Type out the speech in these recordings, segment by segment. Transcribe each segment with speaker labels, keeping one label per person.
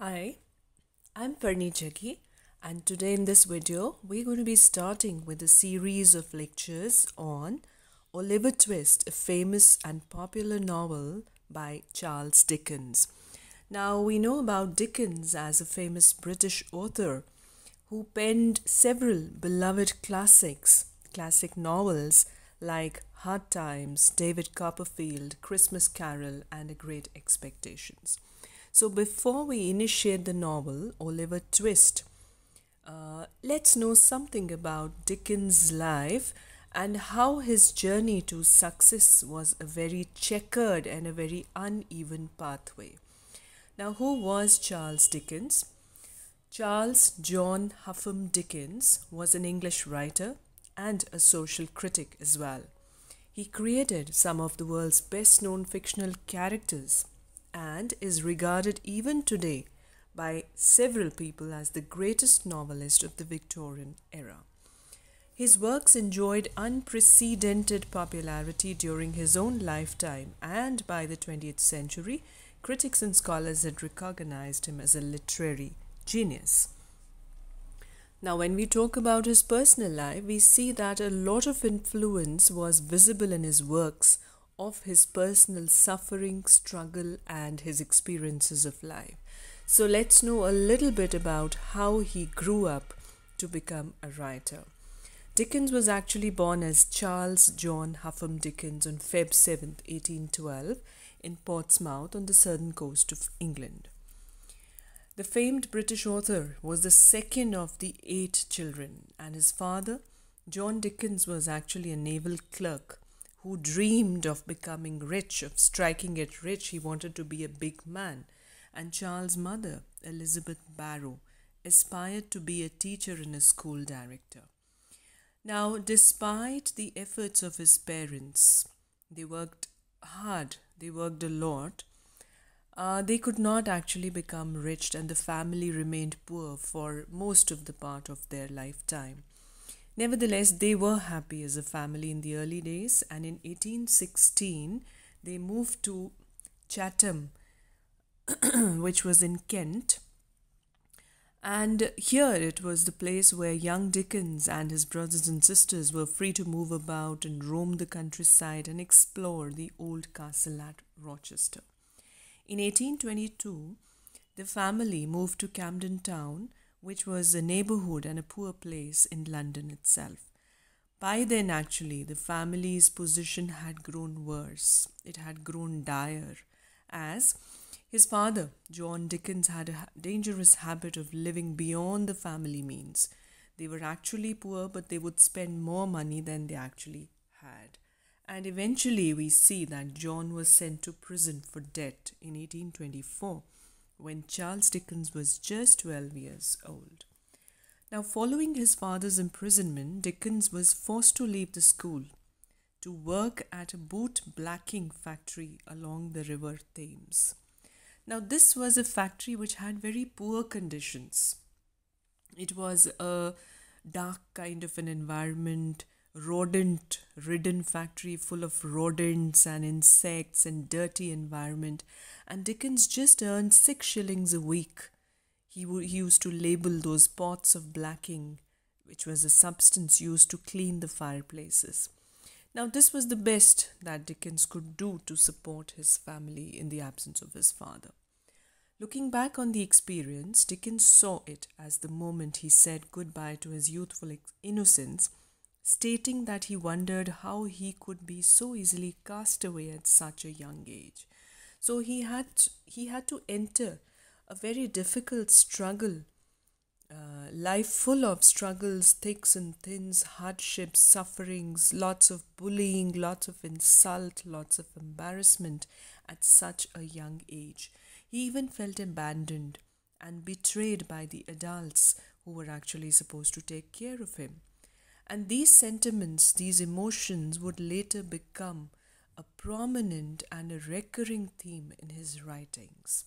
Speaker 1: Hi, I'm Parni Jaggi and today in this video we're going to be starting with a series of lectures on Oliver Twist, a famous and popular novel by Charles Dickens. Now we know about Dickens as a famous British author who penned several beloved classics, classic novels like Hard Times, David Copperfield, Christmas Carol and A Great Expectations. So before we initiate the novel, Oliver Twist, uh, let's know something about Dickens' life and how his journey to success was a very checkered and a very uneven pathway. Now, who was Charles Dickens? Charles John Huffam Dickens was an English writer and a social critic as well. He created some of the world's best known fictional characters and is regarded even today by several people as the greatest novelist of the Victorian era. His works enjoyed unprecedented popularity during his own lifetime, and by the 20th century, critics and scholars had recognized him as a literary genius. Now, when we talk about his personal life, we see that a lot of influence was visible in his works of his personal suffering, struggle, and his experiences of life. So let's know a little bit about how he grew up to become a writer. Dickens was actually born as Charles John Huffam Dickens on Feb 7, 1812, in Portsmouth on the southern coast of England. The famed British author was the second of the eight children, and his father, John Dickens, was actually a naval clerk who dreamed of becoming rich, of striking it rich. He wanted to be a big man. And Charles' mother, Elizabeth Barrow, aspired to be a teacher and a school director. Now, despite the efforts of his parents, they worked hard, they worked a lot. Uh, they could not actually become rich, and the family remained poor for most of the part of their lifetime. Nevertheless, they were happy as a family in the early days, and in 1816 they moved to Chatham, which was in Kent. And here it was the place where young Dickens and his brothers and sisters were free to move about and roam the countryside and explore the old castle at Rochester. In 1822, the family moved to Camden Town which was a neighbourhood and a poor place in London itself. By then, actually, the family's position had grown worse. It had grown dire, as his father, John Dickens, had a dangerous habit of living beyond the family means. They were actually poor, but they would spend more money than they actually had. And eventually, we see that John was sent to prison for debt in 1824 when Charles Dickens was just 12 years old. Now, following his father's imprisonment, Dickens was forced to leave the school to work at a boot blacking factory along the River Thames. Now, this was a factory which had very poor conditions. It was a dark kind of an environment, rodent ridden factory full of rodents and insects and dirty environment and dickens just earned 6 shillings a week he, w- he used to label those pots of blacking which was a substance used to clean the fireplaces now this was the best that dickens could do to support his family in the absence of his father Looking back on the experience, Dickens saw it as the moment he said goodbye to his youthful innocence stating that he wondered how he could be so easily cast away at such a young age. So he had he had to enter a very difficult struggle, uh, life full of struggles, thicks and thins, hardships, sufferings, lots of bullying, lots of insult, lots of embarrassment at such a young age. He even felt abandoned and betrayed by the adults who were actually supposed to take care of him. And these sentiments, these emotions would later become a prominent and a recurring theme in his writings.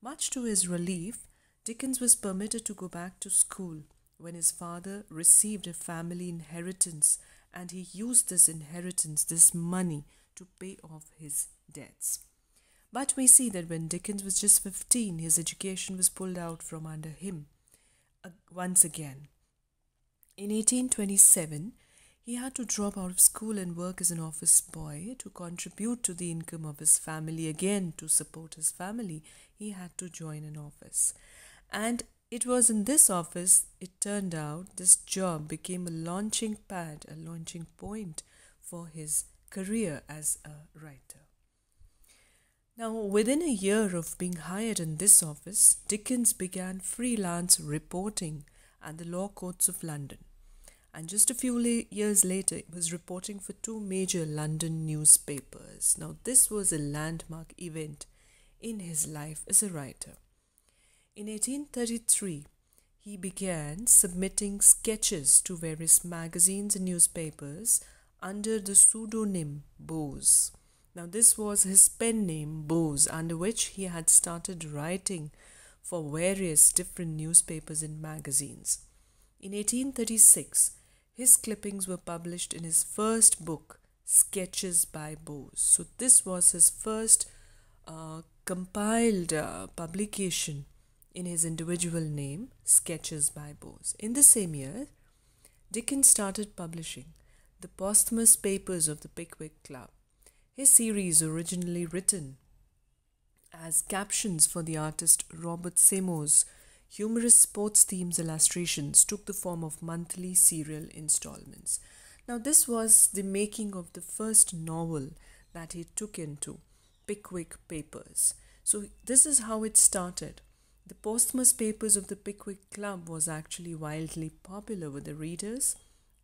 Speaker 1: Much to his relief, Dickens was permitted to go back to school when his father received a family inheritance and he used this inheritance, this money, to pay off his debts. But we see that when Dickens was just 15, his education was pulled out from under him uh, once again. In 1827, he had to drop out of school and work as an office boy to contribute to the income of his family. Again, to support his family, he had to join an office. And it was in this office, it turned out, this job became a launching pad, a launching point for his career as a writer. Now, within a year of being hired in this office, Dickens began freelance reporting at the law courts of London. And just a few la- years later, was reporting for two major London newspapers. Now, this was a landmark event in his life as a writer. In 1833, he began submitting sketches to various magazines and newspapers under the pseudonym Bose. Now, this was his pen name Bose, under which he had started writing for various different newspapers and magazines. In 1836, his clippings were published in his first book, Sketches by Bose. So, this was his first uh, compiled uh, publication in his individual name, Sketches by Bose. In the same year, Dickens started publishing the posthumous papers of the Pickwick Club, his series originally written as captions for the artist Robert Seymour's Humorous sports themes illustrations took the form of monthly serial installments. Now, this was the making of the first novel that he took into Pickwick Papers. So, this is how it started. The posthumous papers of the Pickwick Club was actually wildly popular with the readers.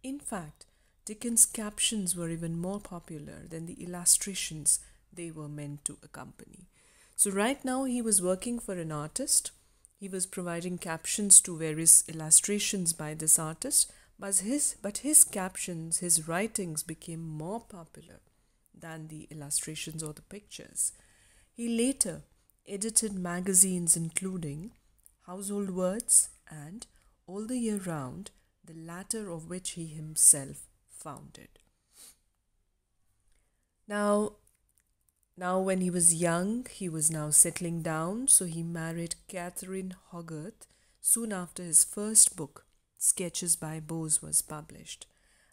Speaker 1: In fact, Dickens' captions were even more popular than the illustrations they were meant to accompany. So, right now, he was working for an artist he was providing captions to various illustrations by this artist, but his, but his captions, his writings became more popular than the illustrations or the pictures. He later edited magazines including Household Words and All the Year Round, the latter of which he himself founded. Now, now, when he was young, he was now settling down, so he married Catherine Hogarth soon after his first book, Sketches by Bose, was published.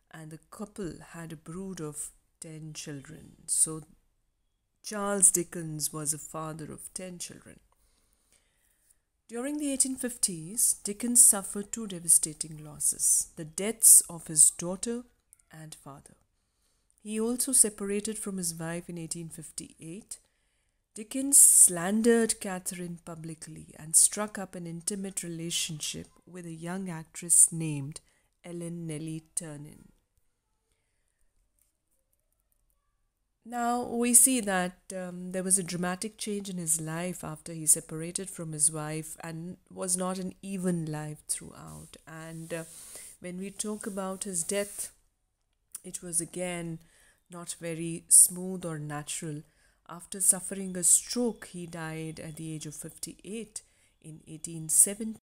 Speaker 1: And the couple had a brood of 10 children. So, Charles Dickens was a father of 10 children. During the 1850s, Dickens suffered two devastating losses the deaths of his daughter and father. He also separated from his wife in 1858. Dickens slandered Catherine publicly and struck up an intimate relationship with a young actress named Ellen Nellie Turnin. Now we see that um, there was a dramatic change in his life after he separated from his wife and was not an even life throughout. And uh, when we talk about his death, it was again not very smooth or natural. After suffering a stroke, he died at the age of 58 in 1870.